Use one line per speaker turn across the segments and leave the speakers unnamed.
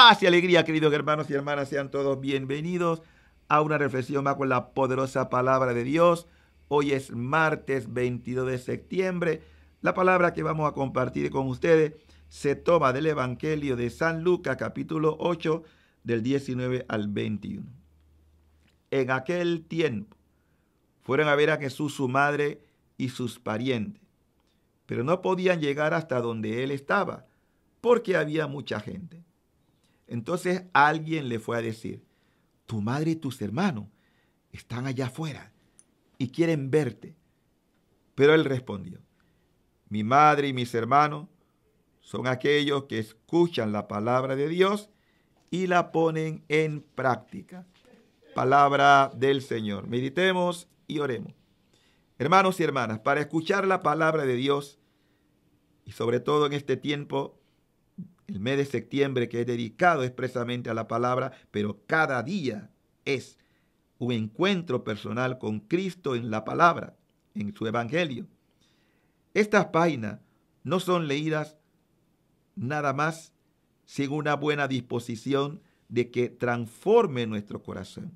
Paz y alegría, queridos hermanos y hermanas, sean todos bienvenidos a una reflexión más con la poderosa palabra de Dios. Hoy es martes 22 de septiembre. La palabra que vamos a compartir con ustedes se toma del Evangelio de San Lucas capítulo 8 del 19 al 21. En aquel tiempo fueron a ver a Jesús su madre y sus parientes, pero no podían llegar hasta donde él estaba porque había mucha gente. Entonces alguien le fue a decir, tu madre y tus hermanos están allá afuera y quieren verte. Pero él respondió, mi madre y mis hermanos son aquellos que escuchan la palabra de Dios y la ponen en práctica. Palabra del Señor. Meditemos y oremos. Hermanos y hermanas, para escuchar la palabra de Dios y sobre todo en este tiempo el mes de septiembre que es dedicado expresamente a la palabra, pero cada día es un encuentro personal con Cristo en la palabra, en su evangelio. Estas páginas no son leídas nada más sin una buena disposición de que transforme nuestro corazón.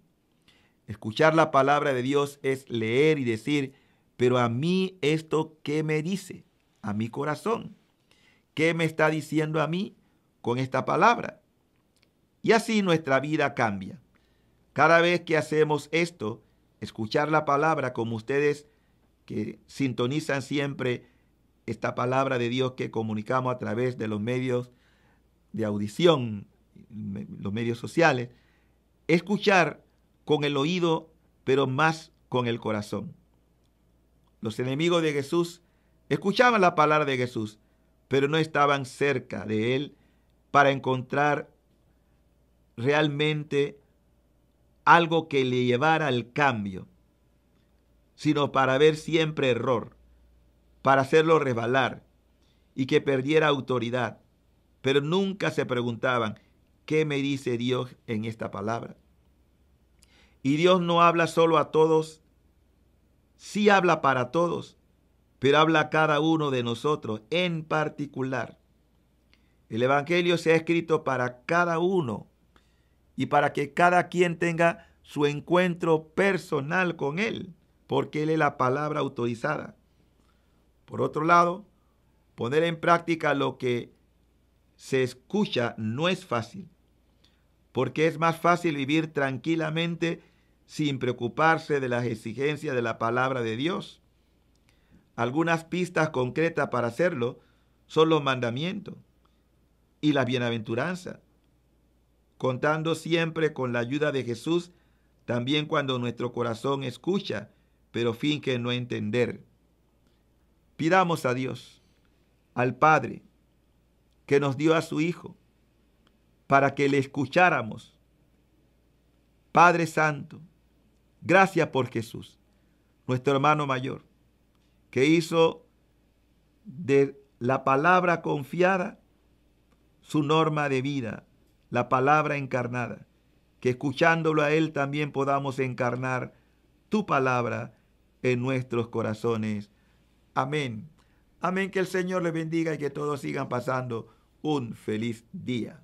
Escuchar la palabra de Dios es leer y decir, pero a mí esto qué me dice, a mi corazón, qué me está diciendo a mí, con esta palabra. Y así nuestra vida cambia. Cada vez que hacemos esto, escuchar la palabra como ustedes que sintonizan siempre esta palabra de Dios que comunicamos a través de los medios de audición, los medios sociales, escuchar con el oído, pero más con el corazón. Los enemigos de Jesús escuchaban la palabra de Jesús, pero no estaban cerca de él para encontrar realmente algo que le llevara al cambio, sino para ver siempre error, para hacerlo resbalar y que perdiera autoridad. Pero nunca se preguntaban, ¿qué me dice Dios en esta palabra? Y Dios no habla solo a todos, sí habla para todos, pero habla a cada uno de nosotros en particular. El Evangelio se ha escrito para cada uno y para que cada quien tenga su encuentro personal con Él, porque Él es la palabra autorizada. Por otro lado, poner en práctica lo que se escucha no es fácil, porque es más fácil vivir tranquilamente sin preocuparse de las exigencias de la palabra de Dios. Algunas pistas concretas para hacerlo son los mandamientos y la bienaventuranza, contando siempre con la ayuda de Jesús, también cuando nuestro corazón escucha, pero finge no entender. Pidamos a Dios, al Padre, que nos dio a su Hijo, para que le escucháramos. Padre Santo, gracias por Jesús, nuestro hermano mayor, que hizo de la palabra confiada su norma de vida, la palabra encarnada, que escuchándolo a Él también podamos encarnar tu palabra en nuestros corazones. Amén. Amén, que el Señor les bendiga y que todos sigan pasando un feliz día.